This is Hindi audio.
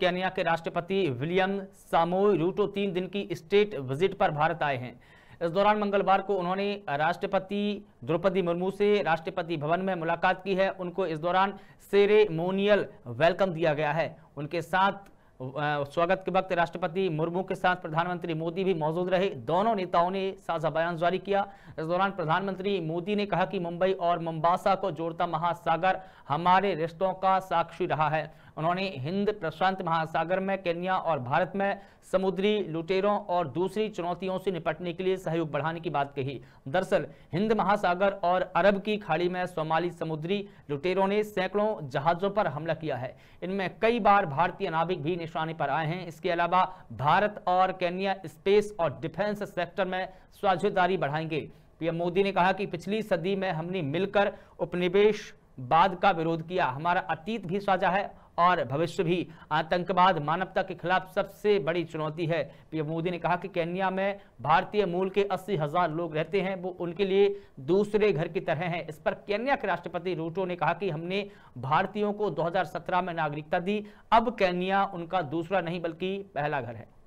केनिया के राष्ट्रपति विलियम सामोई रूटो तीन दिन की स्टेट विजिट पर भारत आए हैं इस दौरान मंगलवार को उन्होंने राष्ट्रपति द्रौपदी मुर्मू से राष्ट्रपति भवन में मुलाकात की है उनको इस दौरान सेरेमोनियल वेलकम दिया गया है उनके साथ स्वागत के वक्त राष्ट्रपति मुर्मू के साथ प्रधानमंत्री मोदी भी मौजूद रहे दोनों नेताओं ने साझा बयान जारी किया इस दौरान प्रधानमंत्री मोदी ने कहा कि मुंबई और मुंबासा को जोड़ता महासागर हमारे रिश्तों का साक्षी रहा है उन्होंने हिंद प्रशांत महासागर में केन्या और भारत में समुद्री लुटेरों और दूसरी चुनौतियों से निपटने के लिए सहयोग बढ़ाने की बात कही दरअसल हिंद महासागर और अरब की खाड़ी में सोमाली समुद्री लुटेरों ने सैकड़ों जहाजों पर हमला किया है इनमें कई बार भारतीय नाविक भी निशाने पर आए हैं इसके अलावा भारत और केन्या स्पेस और डिफेंस सेक्टर में साझेदारी बढ़ाएंगे पीएम मोदी ने कहा कि पिछली सदी में हमने मिलकर उपनिवेश बाद का विरोध किया हमारा अतीत भी साझा है और भविष्य भी आतंकवाद मानवता के खिलाफ सबसे बड़ी चुनौती है पीएम मोदी ने कहा कि केन्या में भारतीय मूल के अस्सी हजार लोग रहते हैं वो उनके लिए दूसरे घर की तरह हैं इस पर केन्या के राष्ट्रपति रूटो ने कहा कि हमने भारतीयों को 2017 में नागरिकता दी अब केन्या उनका दूसरा नहीं बल्कि पहला घर है